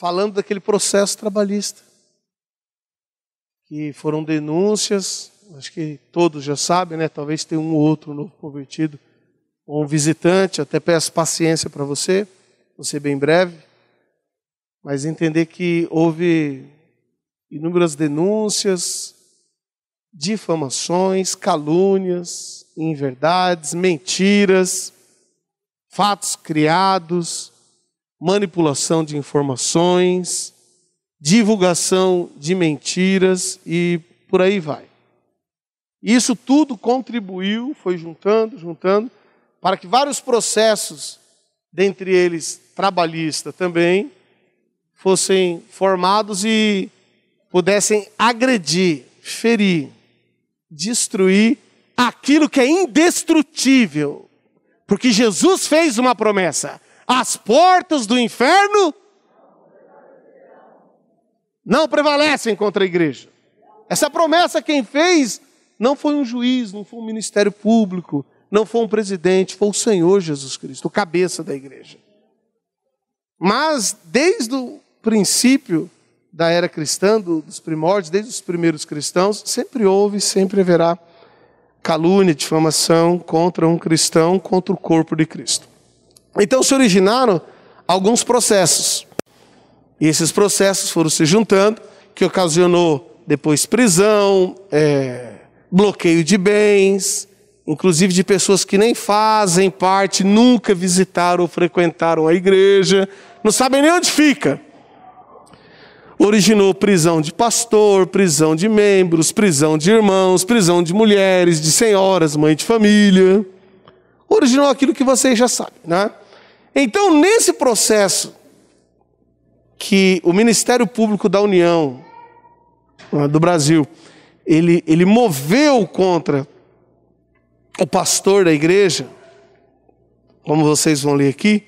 falando daquele processo trabalhista. Que foram denúncias, acho que todos já sabem, né? Talvez tenha um ou outro novo convertido, ou um visitante, até peço paciência para você, vou ser bem breve. Mas entender que houve inúmeras denúncias, difamações, calúnias, inverdades, mentiras, fatos criados, manipulação de informações, divulgação de mentiras e por aí vai. Isso tudo contribuiu, foi juntando, juntando, para que vários processos, dentre eles trabalhista também, fossem formados e pudessem agredir, ferir, destruir aquilo que é indestrutível. Porque Jesus fez uma promessa: as portas do inferno não prevalecem contra a igreja. Essa promessa quem fez não foi um juiz, não foi um ministério público, não foi um presidente, foi o Senhor Jesus Cristo, o cabeça da igreja. Mas desde o princípio da era cristã, dos primórdios, desde os primeiros cristãos, sempre houve, sempre haverá calúnia, difamação contra um cristão, contra o corpo de Cristo. Então se originaram alguns processos. E esses processos foram se juntando, que ocasionou depois prisão, é, bloqueio de bens, inclusive de pessoas que nem fazem parte, nunca visitaram ou frequentaram a igreja, não sabem nem onde fica. Originou prisão de pastor, prisão de membros, prisão de irmãos, prisão de mulheres, de senhoras, mãe de família. Originou aquilo que vocês já sabem, né? Então, nesse processo que o Ministério Público da União do Brasil, ele, ele moveu contra o pastor da igreja, como vocês vão ler aqui,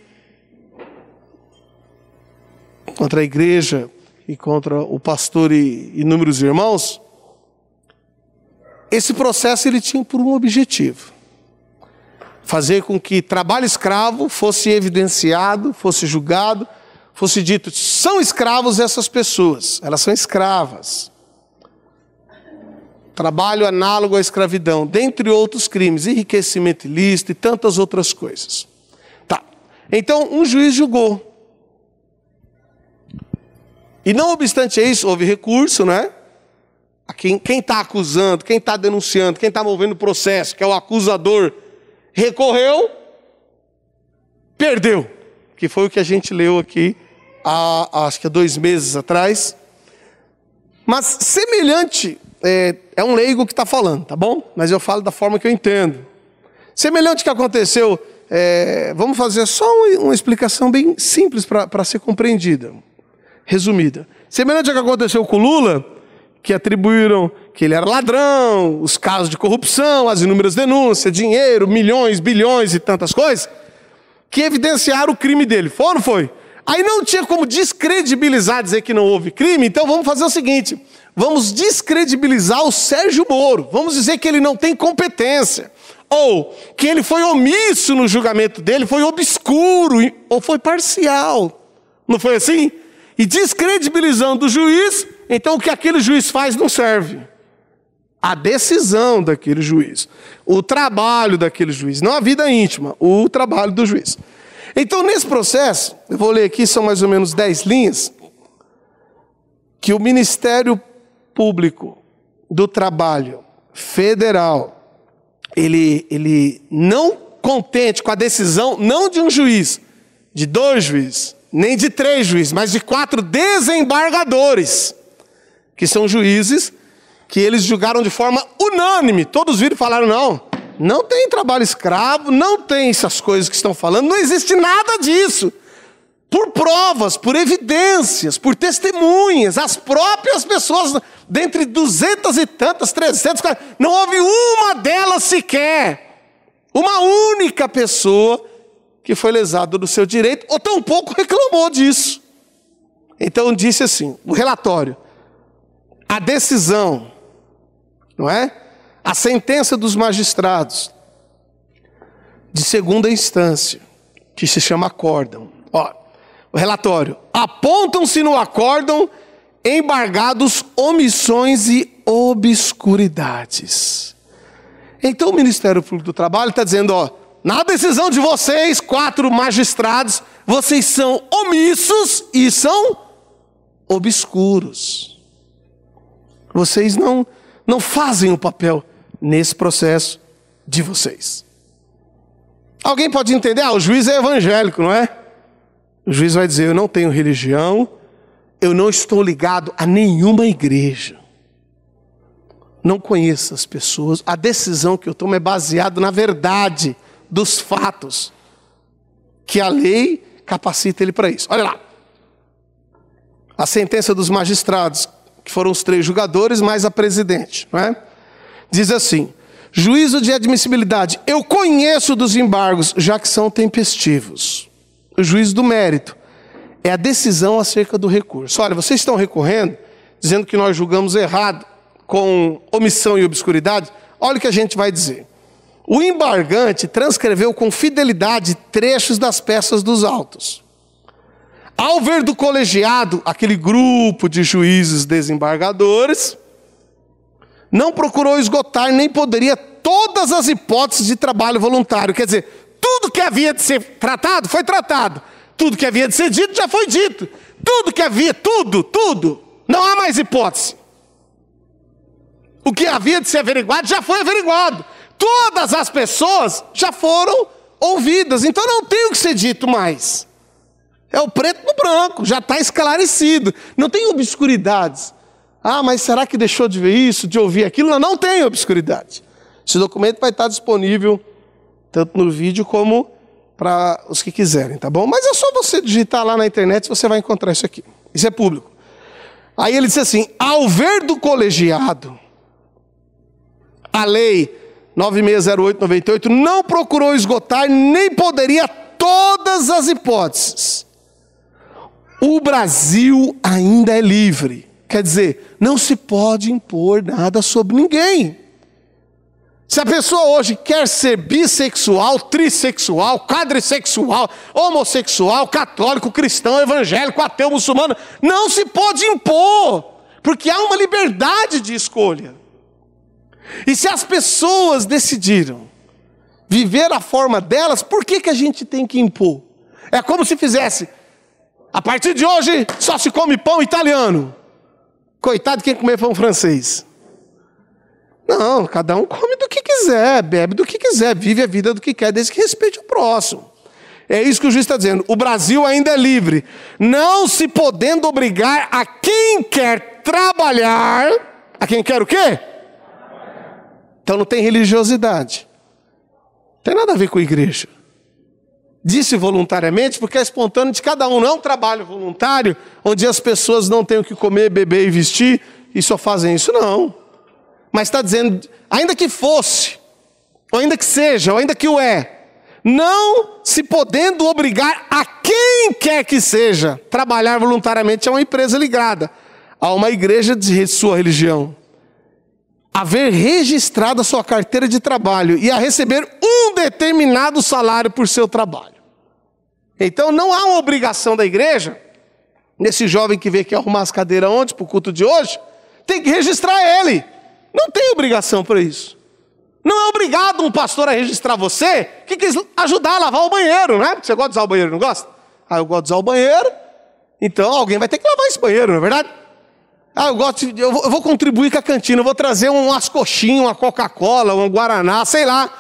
contra a igreja e contra o pastor e inúmeros irmãos, esse processo ele tinha por um objetivo fazer com que trabalho escravo fosse evidenciado, fosse julgado, fosse dito: são escravos essas pessoas, elas são escravas. Trabalho análogo à escravidão, dentre outros crimes, enriquecimento ilícito e tantas outras coisas. Tá. Então, um juiz julgou. E não obstante isso, houve recurso, né? quem está acusando, quem está denunciando, quem está movendo o processo, que é o acusador, recorreu, perdeu. Que foi o que a gente leu aqui, há, acho que há dois meses atrás. Mas semelhante, é, é um leigo que está falando, tá bom? Mas eu falo da forma que eu entendo. Semelhante que aconteceu, é, vamos fazer só uma, uma explicação bem simples para ser compreendida, resumida. Semelhante ao que aconteceu com Lula, que atribuíram que ele era ladrão, os casos de corrupção, as inúmeras denúncias, dinheiro, milhões, bilhões e tantas coisas, que evidenciaram o crime dele. Foi ou foi? Aí não tinha como descredibilizar, dizer que não houve crime, então vamos fazer o seguinte: vamos descredibilizar o Sérgio Moro, vamos dizer que ele não tem competência, ou que ele foi omisso no julgamento dele, foi obscuro, ou foi parcial. Não foi assim? e descredibilizando o juiz, então o que aquele juiz faz não serve. A decisão daquele juiz, o trabalho daquele juiz, não a vida íntima, o trabalho do juiz. Então, nesse processo, eu vou ler aqui, são mais ou menos dez linhas, que o Ministério Público do Trabalho Federal, ele, ele não contente com a decisão, não de um juiz, de dois juízes, nem de três juízes, mas de quatro desembargadores, que são juízes que eles julgaram de forma unânime. Todos viram e falaram: não, não tem trabalho escravo, não tem essas coisas que estão falando, não existe nada disso. Por provas, por evidências, por testemunhas, as próprias pessoas, dentre duzentas e tantas, trezentas, não houve uma delas sequer, uma única pessoa que foi lesado do seu direito, ou tampouco reclamou disso. Então disse assim: o relatório, a decisão, não é? A sentença dos magistrados de segunda instância, que se chama acórdão. Ó, o relatório. Apontam-se no acórdão embargados omissões e obscuridades. Então o Ministério Público do Trabalho está dizendo, ó, na decisão de vocês, quatro magistrados, vocês são omissos e são obscuros. Vocês não, não fazem o papel nesse processo de vocês. Alguém pode entender, ah, o juiz é evangélico, não é? O juiz vai dizer: eu não tenho religião, eu não estou ligado a nenhuma igreja. Não conheço as pessoas, a decisão que eu tomo é baseada na verdade dos fatos, que a lei capacita ele para isso. Olha lá. A sentença dos magistrados, que foram os três julgadores, mais a presidente, não é? diz assim: juízo de admissibilidade. Eu conheço dos embargos, já que são tempestivos. O juízo do mérito é a decisão acerca do recurso. Olha, vocês estão recorrendo, dizendo que nós julgamos errado com omissão e obscuridade. Olha o que a gente vai dizer. O embargante transcreveu com fidelidade trechos das peças dos autos. Ao ver do colegiado, aquele grupo de juízes desembargadores, não procurou esgotar nem poderia todas as hipóteses de trabalho voluntário. Quer dizer, tudo que havia de ser tratado foi tratado. Tudo que havia de ser dito já foi dito. Tudo que havia, tudo, tudo. Não há mais hipótese. O que havia de ser averiguado já foi averiguado todas as pessoas já foram ouvidas, então não tem o que ser dito mais. É o preto no branco, já está esclarecido, não tem obscuridades. Ah, mas será que deixou de ver isso, de ouvir aquilo? Não, não tem obscuridade. Esse documento vai estar disponível tanto no vídeo como para os que quiserem, tá bom? Mas é só você digitar lá na internet, você vai encontrar isso aqui. Isso é público. Aí ele diz assim: ao ver do colegiado, a lei 960898 não procurou esgotar nem poderia todas as hipóteses. O Brasil ainda é livre. Quer dizer, não se pode impor nada sobre ninguém. Se a pessoa hoje quer ser bissexual, trissexual, quadrissexual, homossexual, católico, cristão, evangélico, ateu, muçulmano, não se pode impor, porque há uma liberdade de escolha. E se as pessoas decidiram viver a forma delas, por que, que a gente tem que impor? É como se fizesse, a partir de hoje só se come pão italiano. Coitado de quem comer pão francês. Não, cada um come do que quiser, bebe do que quiser, vive a vida do que quer, desde que respeite o próximo. É isso que o juiz está dizendo. O Brasil ainda é livre, não se podendo obrigar a quem quer trabalhar, a quem quer o quê? Então não tem religiosidade. Não tem nada a ver com igreja. Disse voluntariamente porque é espontâneo de cada um, não é um trabalho voluntário onde as pessoas não têm o que comer, beber e vestir e só fazem isso, não. Mas está dizendo, ainda que fosse, ou ainda que seja, ou ainda que o é, não se podendo obrigar a quem quer que seja trabalhar voluntariamente a é uma empresa ligada a uma igreja de sua religião haver registrado a sua carteira de trabalho e a receber um determinado salário por seu trabalho. Então não há uma obrigação da igreja, nesse jovem que veio aqui arrumar as cadeiras ontem para o culto de hoje, tem que registrar ele. Não tem obrigação para isso. Não é obrigado um pastor a registrar você que quis ajudar a lavar o banheiro, né? Porque você gosta de usar o banheiro, não gosta? Ah, eu gosto de usar o banheiro, então alguém vai ter que lavar esse banheiro, não é verdade? Ah, eu gosto, de, eu, vou, eu vou contribuir com a cantina, eu vou trazer um ascoxinho, uma Coca-Cola, um Guaraná, sei lá.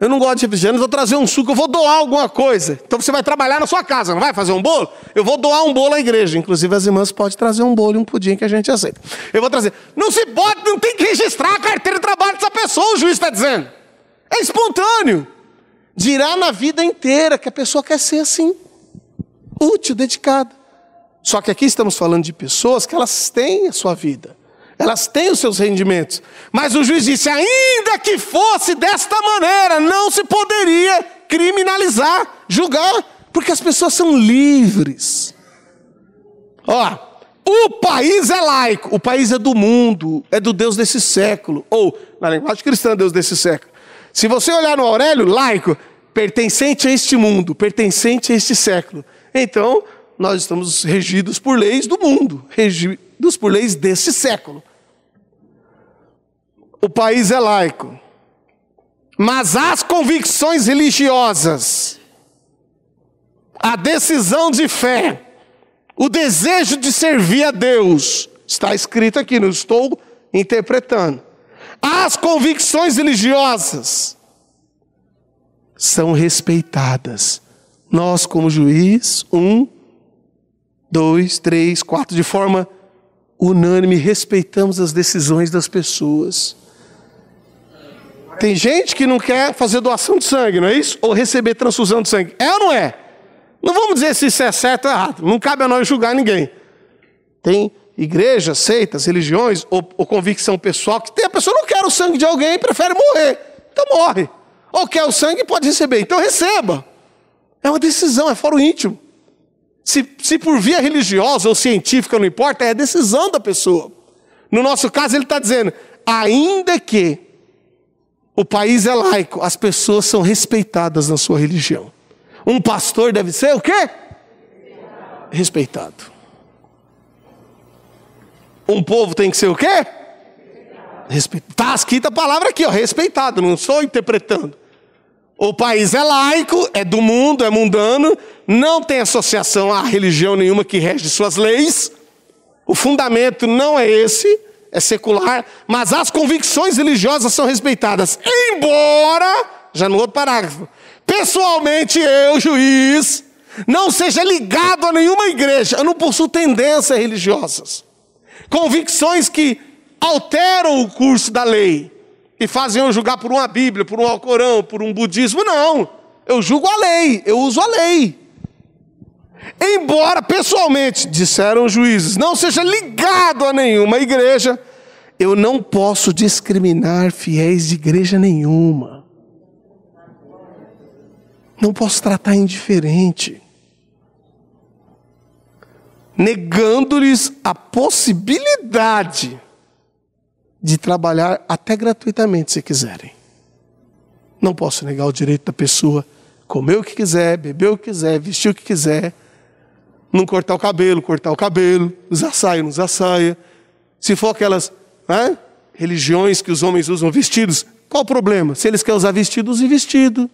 Eu não gosto de refrigerante, vou trazer um suco, eu vou doar alguma coisa. Então você vai trabalhar na sua casa, não vai fazer um bolo? Eu vou doar um bolo à igreja. Inclusive as irmãs podem trazer um bolo e um pudim que a gente aceita. Eu vou trazer. Não se pode, não tem que registrar a carteira de trabalho dessa pessoa, o juiz está dizendo. É espontâneo. Dirá na vida inteira que a pessoa quer ser assim. Útil, dedicada. Só que aqui estamos falando de pessoas que elas têm a sua vida, elas têm os seus rendimentos. Mas o juiz disse: ainda que fosse desta maneira, não se poderia criminalizar, julgar, porque as pessoas são livres. Ó, o país é laico, o país é do mundo, é do Deus desse século, ou na linguagem cristã, é Deus desse século. Se você olhar no Aurélio, laico, pertencente a este mundo, pertencente a este século. Então, nós estamos regidos por leis do mundo, regidos por leis deste século. O país é laico. Mas as convicções religiosas, a decisão de fé, o desejo de servir a Deus, está escrito aqui, não estou interpretando. As convicções religiosas são respeitadas. Nós, como juiz, um dois, três, quatro, de forma unânime, respeitamos as decisões das pessoas. Tem gente que não quer fazer doação de sangue, não é isso? Ou receber transfusão de sangue. É ou não é? Não vamos dizer se isso é certo ou errado. Não cabe a nós julgar ninguém. Tem igrejas, seitas, religiões ou, ou convicção pessoal que tem a pessoa não quer o sangue de alguém, prefere morrer. Então morre. Ou quer o sangue, pode receber. Então receba. É uma decisão, é fora o íntimo. Se, se por via religiosa ou científica, não importa, é a decisão da pessoa. No nosso caso, ele está dizendo: ainda que o país é laico, as pessoas são respeitadas na sua religião. Um pastor deve ser o quê? Respeitado. Um povo tem que ser o quê? Respeitado. Está escrita a palavra aqui, ó, respeitado, não estou interpretando. O país é laico, é do mundo, é mundano, não tem associação à religião nenhuma que rege suas leis. O fundamento não é esse, é secular, mas as convicções religiosas são respeitadas. Embora, já no outro parágrafo, pessoalmente eu, juiz, não seja ligado a nenhuma igreja, eu não possuo tendências religiosas, convicções que alteram o curso da lei e fazem eu julgar por uma Bíblia, por um Alcorão, por um budismo. Não, eu julgo a lei, eu uso a lei. Embora pessoalmente, disseram os juízes, não seja ligado a nenhuma igreja, eu não posso discriminar fiéis de igreja nenhuma. Não posso tratar indiferente, negando-lhes a possibilidade de trabalhar até gratuitamente se quiserem. Não posso negar o direito da pessoa comer o que quiser, beber o que quiser, vestir o que quiser, não cortar o cabelo, cortar o cabelo, usar saia, não usar saia. Se for aquelas né, religiões que os homens usam vestidos, qual o problema? Se eles querem usar vestidos, e vestido.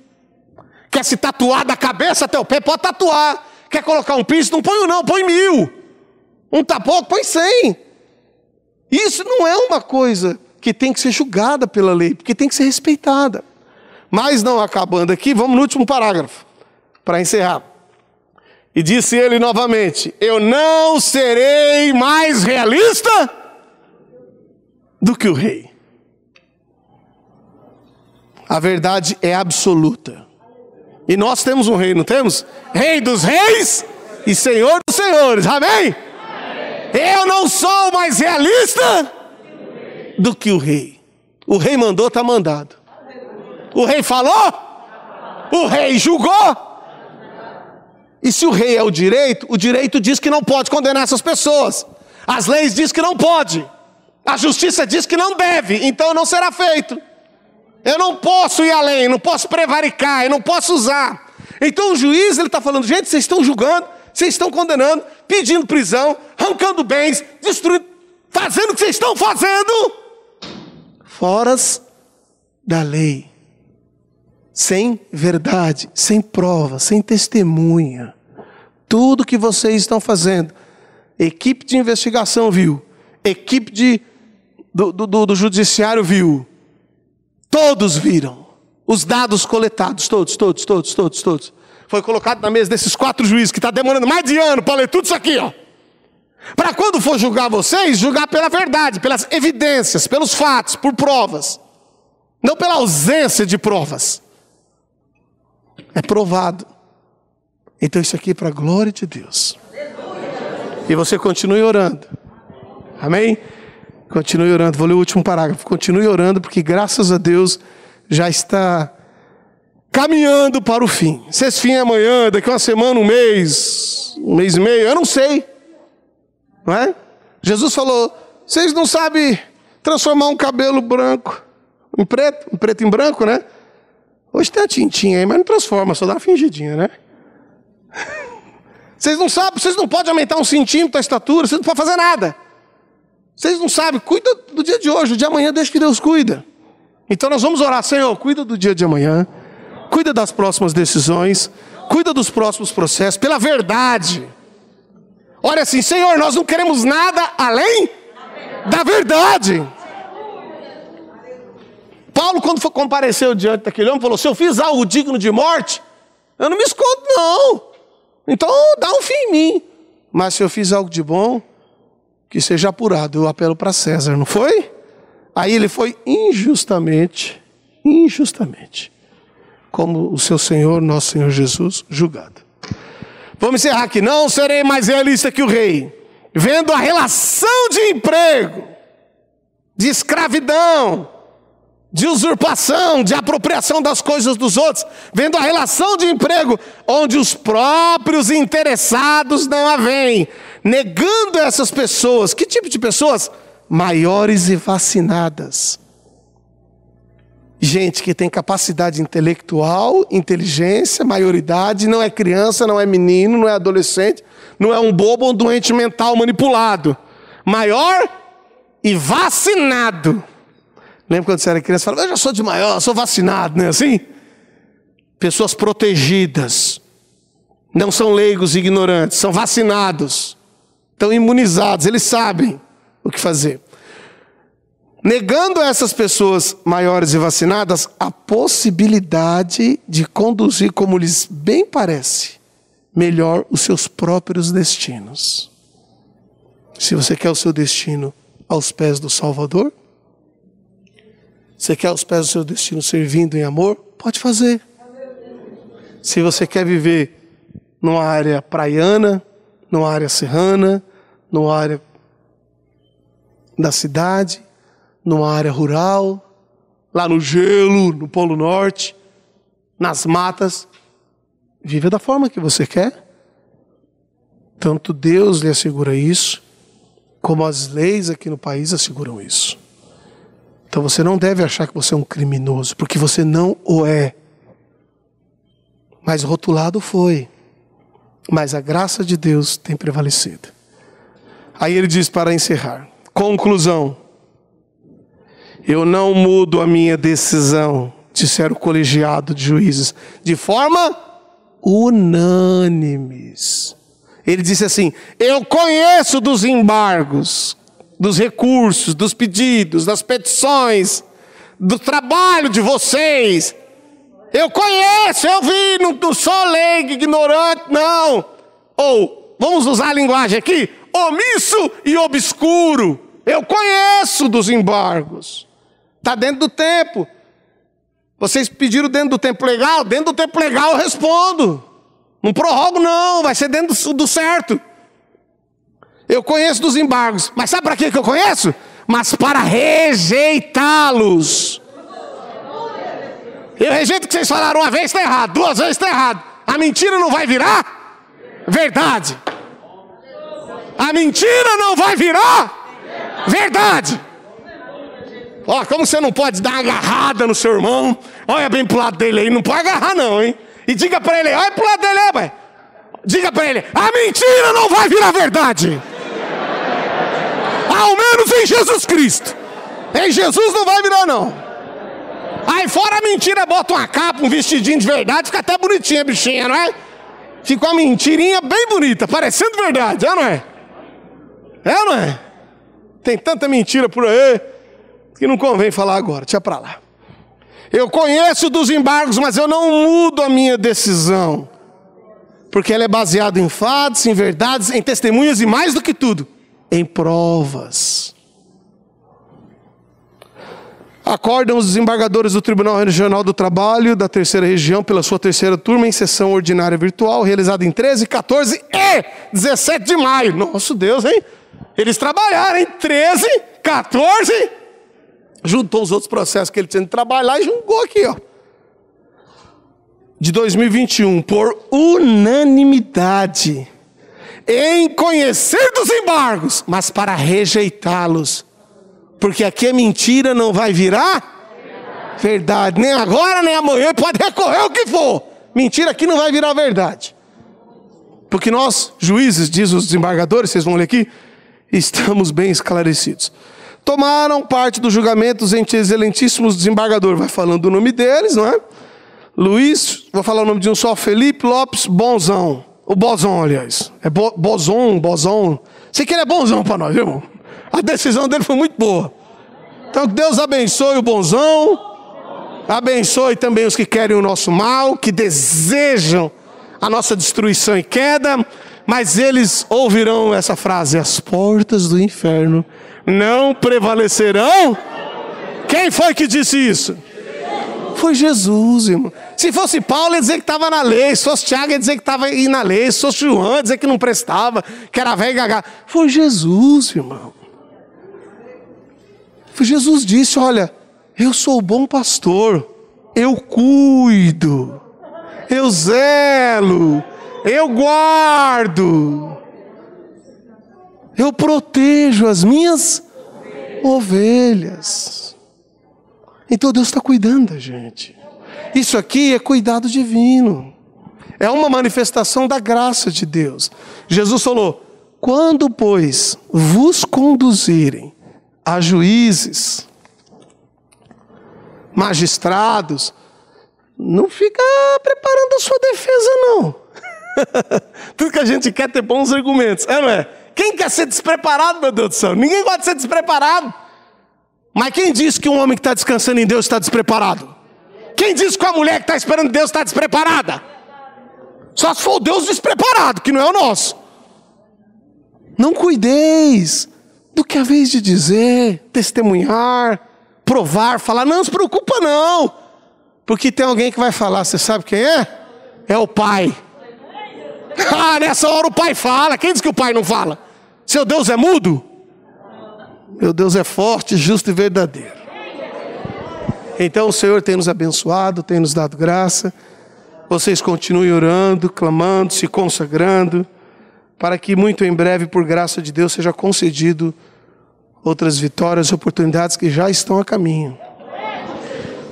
Quer se tatuar da cabeça até o pé, pode tatuar. Quer colocar um piso, não põe um não, põe mil. Um tapoco, tá põe cem. Isso não é uma coisa que tem que ser julgada pela lei, porque tem que ser respeitada. Mas não acabando aqui, vamos no último parágrafo, para encerrar. E disse ele novamente: Eu não serei mais realista do que o rei. A verdade é absoluta. E nós temos um rei, não temos? Rei dos reis e senhor dos senhores. Amém? Eu não sou mais realista do que o rei. O rei mandou, está mandado. O rei falou? O rei julgou? E se o rei é o direito, o direito diz que não pode condenar essas pessoas. As leis diz que não pode. A justiça diz que não deve, então não será feito. Eu não posso ir além, não posso prevaricar, eu não posso usar. Então o juiz ele está falando, gente, vocês estão julgando, vocês estão condenando, pedindo prisão, arrancando bens, destruindo, fazendo o que vocês estão fazendo, foras da lei, sem verdade, sem prova, sem testemunha. Tudo que vocês estão fazendo, equipe de investigação viu, equipe de, do, do, do judiciário viu, todos viram, os dados coletados, todos, todos, todos, todos, todos foi colocado na mesa desses quatro juízes que está demorando mais de ano para ler tudo isso aqui, ó. Para quando for julgar vocês, julgar pela verdade, pelas evidências, pelos fatos, por provas. Não pela ausência de provas. É provado. Então isso aqui é para a glória de Deus. E você continue orando. Amém? Continue orando. Vou ler o último parágrafo. Continue orando, porque graças a Deus já está caminhando para o fim. Se esse fim é amanhã, daqui uma semana, um mês, um mês e meio, eu não sei. Não é? Jesus falou: vocês não sabem transformar um cabelo branco em preto, um preto em branco, né? Hoje tem a tintinha aí, mas não transforma, só dá uma fingidinha, né? Vocês não sabem, vocês não podem aumentar um centímetro a estatura, vocês não podem fazer nada. Vocês não sabem, cuida do dia de hoje, o dia de amanhã deixa que Deus cuida. Então nós vamos orar, Senhor, cuida do dia de amanhã, cuida das próximas decisões, cuida dos próximos processos, pela verdade. Olha assim, Senhor, nós não queremos nada além da verdade. Paulo, quando foi, compareceu diante daquele homem, falou: Se eu fiz algo digno de morte, eu não me escondo, não. Então dá um fim em mim. Mas se eu fiz algo de bom, que seja apurado. Eu apelo para César, não foi? Aí ele foi injustamente, injustamente como o seu Senhor, nosso Senhor Jesus, julgado. Vamos encerrar aqui. Não serei mais realista que o rei. Vendo a relação de emprego, de escravidão, de usurpação, de apropriação das coisas dos outros, vendo a relação de emprego, onde os próprios interessados não a veem, negando essas pessoas. Que tipo de pessoas? Maiores e vacinadas gente que tem capacidade intelectual, inteligência, maioridade, não é criança, não é menino, não é adolescente, não é um bobo ou um doente mental manipulado. Maior e vacinado. Lembra quando você era criança? Falava, eu já sou de maior, eu sou vacinado, não é assim? Pessoas protegidas. Não são leigos e ignorantes, são vacinados. Estão imunizados, eles sabem o que fazer negando a essas pessoas maiores e vacinadas a possibilidade de conduzir como lhes bem parece, melhor os seus próprios destinos. Se você quer o seu destino aos pés do Salvador, você quer aos pés do seu destino servindo em amor, pode fazer. Se você quer viver numa área praiana, numa área serrana, numa área da cidade, numa área rural, lá no gelo, no Polo Norte, nas matas. Viva da forma que você quer. Tanto Deus lhe assegura isso, como as leis aqui no país asseguram isso. Então você não deve achar que você é um criminoso, porque você não o é. Mas rotulado foi. Mas a graça de Deus tem prevalecido. Aí ele diz para encerrar: conclusão. Eu não mudo a minha decisão, disseram o colegiado de juízes, de forma unânimes. Ele disse assim: Eu conheço dos embargos, dos recursos, dos pedidos, das petições, do trabalho de vocês. Eu conheço, eu vi, não, não sou leigo, ignorante, não. Ou, vamos usar a linguagem aqui: omisso e obscuro. Eu conheço dos embargos. Está dentro do tempo. Vocês pediram dentro do tempo legal? Dentro do tempo legal eu respondo. Não prorrogo, não. Vai ser dentro do, do certo. Eu conheço dos embargos. Mas sabe para que eu conheço? Mas para rejeitá-los. Eu rejeito que vocês falaram uma vez está errado, duas vezes está errado. A mentira não vai virar verdade. A mentira não vai virar verdade. Ó, como você não pode dar uma agarrada no seu irmão? Olha bem pro lado dele aí, não pode agarrar não, hein? E diga para ele, olha pro lado dele, pai. Diga para ele, a mentira não vai virar verdade. Ao menos em Jesus Cristo. Em Jesus não vai virar não. Aí fora a mentira, bota uma capa, um vestidinho de verdade, fica até bonitinha a bichinha, não é? Ficou uma mentirinha bem bonita, parecendo verdade, é não é? É não é? Tem tanta mentira por aí que não convém falar agora, tinha para lá. Eu conheço dos embargos, mas eu não mudo a minha decisão. Porque ela é baseada em fatos, em verdades, em testemunhas e mais do que tudo, em provas. Acordam os desembargadores do Tribunal Regional do Trabalho da Terceira Região pela sua terceira turma em sessão ordinária virtual, realizada em 13, 14 e 17 de maio. Nosso Deus, hein? Eles trabalharam, em 13, 14 juntou os outros processos que ele tinha de trabalhar e julgou aqui, ó. De 2021, por unanimidade, em conhecer dos embargos, mas para rejeitá-los. Porque aqui é mentira, não vai virar verdade. verdade. Nem agora, nem amanhã, pode recorrer o que for. Mentira aqui não vai virar verdade. Porque nós, juízes, diz os desembargadores, vocês vão ler aqui, estamos bem esclarecidos tomaram parte dos julgamentos entre excelentíssimos desembargador, vai falando o nome deles, não é? Luiz, vou falar o nome de um só, Felipe Lopes Bonzão. O Bozon, aliás. É bo, Bozon, Bozon. Sei que ele é bonzão para nós, viu, irmão? A decisão dele foi muito boa. Então Deus abençoe o bonzão. Abençoe também os que querem o nosso mal, que desejam a nossa destruição e queda, mas eles ouvirão essa frase: as portas do inferno não prevalecerão. Quem foi que disse isso? Foi Jesus, irmão. Se fosse Paulo, ia dizer que estava na lei. Se fosse Tiago, ia dizer que estava na lei. Se fosse João, ia dizer que não prestava, que era velho e gaga. Foi Jesus, irmão. Foi Jesus disse: Olha, eu sou o bom pastor, eu cuido, eu zelo, eu guardo. Eu protejo as minhas ovelhas. ovelhas. Então Deus está cuidando da gente. Isso aqui é cuidado divino. É uma manifestação da graça de Deus. Jesus falou: quando, pois, vos conduzirem a juízes, magistrados, não fica preparando a sua defesa, não. Tudo que a gente quer é ter bons argumentos, é, não é? Quem quer ser despreparado, meu Deus do céu? Ninguém gosta de ser despreparado. Mas quem diz que um homem que está descansando em Deus está despreparado? Quem diz que a mulher que está esperando Deus está despreparada? Só se for o Deus despreparado, que não é o nosso. Não cuideis do que a vez de dizer, testemunhar, provar, falar. Não se preocupa, não. Porque tem alguém que vai falar, você sabe quem é? É o pai. Ah, nessa hora o pai fala. Quem diz que o pai não fala? Seu Deus é mudo? Meu Deus é forte, justo e verdadeiro. Então o Senhor tem nos abençoado, tem nos dado graça. Vocês continuem orando, clamando, se consagrando, para que muito em breve, por graça de Deus, seja concedido outras vitórias, oportunidades que já estão a caminho.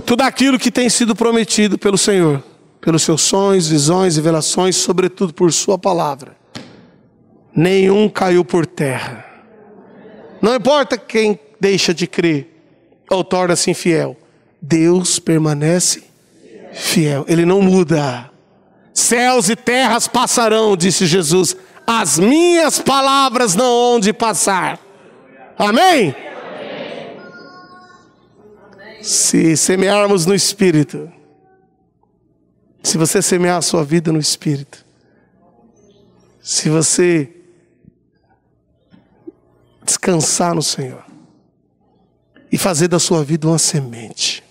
Tudo aquilo que tem sido prometido pelo Senhor, pelos seus sonhos, visões, e revelações, sobretudo por Sua palavra nenhum caiu por terra. Não importa quem deixa de crer ou torna-se infiel, Deus permanece fiel, Ele não muda. Céus e terras passarão, disse Jesus, as minhas palavras não hão de passar. Amém? Se semearmos no Espírito, se você semear a sua vida no Espírito, se você descansar no Senhor e fazer da sua vida uma semente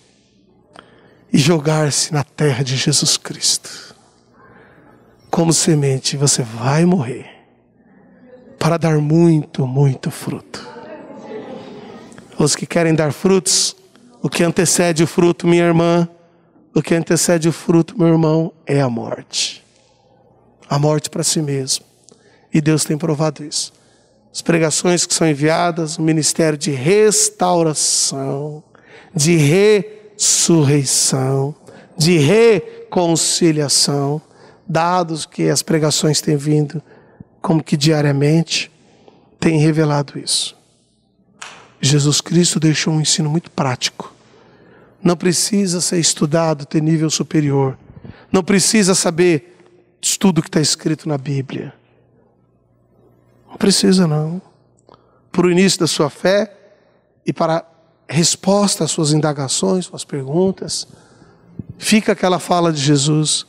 e jogar-se na terra de Jesus Cristo. Como semente, você vai morrer para dar muito, muito fruto. Os que querem dar frutos, o que antecede o fruto, minha irmã, o que antecede o fruto, meu irmão, é a morte. A morte para si mesmo. E Deus tem provado isso as pregações que são enviadas, o ministério de restauração, de ressurreição, de reconciliação, dados que as pregações têm vindo, como que diariamente, têm revelado isso. Jesus Cristo deixou um ensino muito prático. Não precisa ser estudado, ter nível superior. Não precisa saber tudo que está escrito na Bíblia não precisa, não. Para o início da sua fé e para resposta às suas indagações, suas perguntas, fica aquela fala de Jesus: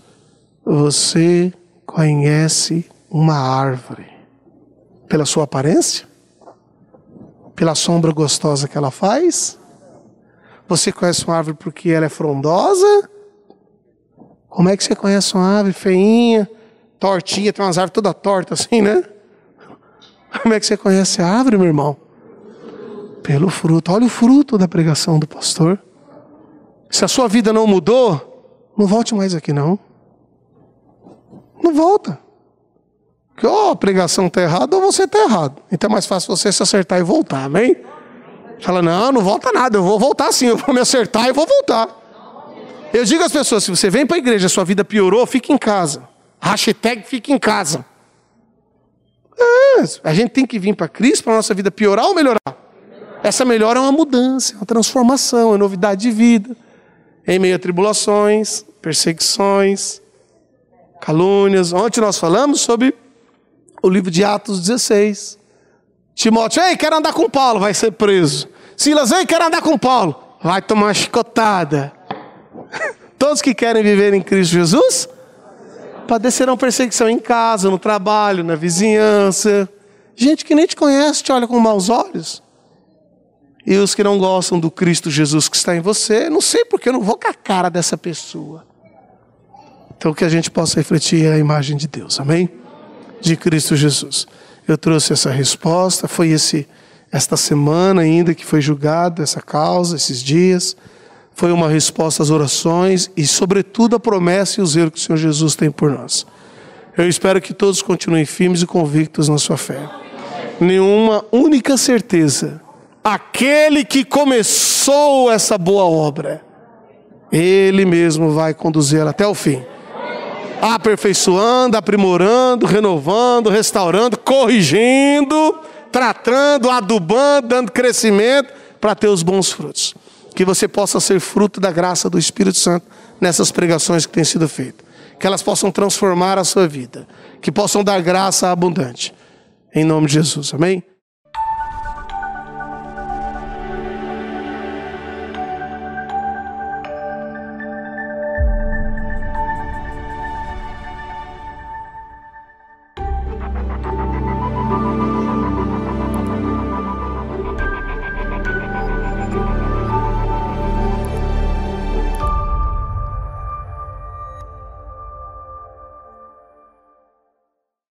Você conhece uma árvore pela sua aparência? Pela sombra gostosa que ela faz? Você conhece uma árvore porque ela é frondosa? Como é que você conhece uma árvore feinha, tortinha, tem umas árvores toda torta assim, né? Como é que você conhece a ah, árvore, meu irmão? Pelo fruto. Olha o fruto da pregação do pastor. Se a sua vida não mudou, não volte mais aqui, não. Não volta. Porque ou a pregação está errada ou você está errado. Então é mais fácil você se acertar e voltar, amém? Fala, não, não volta nada, eu vou voltar sim, eu vou me acertar e vou voltar. Eu digo às pessoas, se você vem para a igreja, sua vida piorou, fique em casa. Hashtag fique em casa. É, a gente tem que vir para Cristo para a nossa vida piorar ou melhorar? Essa melhora é uma mudança, é uma transformação, é novidade de vida. Em meio a tribulações, perseguições, calúnias. Ontem nós falamos sobre o livro de Atos 16. Timóteo, ei, quero andar com Paulo, vai ser preso. Silas, ei, quero andar com Paulo, vai tomar uma chicotada. Todos que querem viver em Cristo Jesus padecerão perseguição em casa, no trabalho, na vizinhança. Gente que nem te conhece te olha com maus olhos. E os que não gostam do Cristo Jesus que está em você, não sei porque eu não vou com a cara dessa pessoa. Então que a gente possa refletir a imagem de Deus, amém? De Cristo Jesus. Eu trouxe essa resposta, foi esse esta semana ainda que foi julgada essa causa, esses dias foi uma resposta às orações e, sobretudo, a promessa e o zelo que o Senhor Jesus tem por nós. Eu espero que todos continuem firmes e convictos na sua fé. Nenhuma única certeza. Aquele que começou essa boa obra, ele mesmo vai conduzi-la até o fim. Aperfeiçoando, aprimorando, renovando, restaurando, corrigindo, tratando, adubando, dando crescimento para ter os bons frutos que você possa ser fruto da graça do Espírito Santo nessas pregações que têm sido feitas. Que elas possam transformar a sua vida, que possam dar graça abundante. Em nome de Jesus, amém?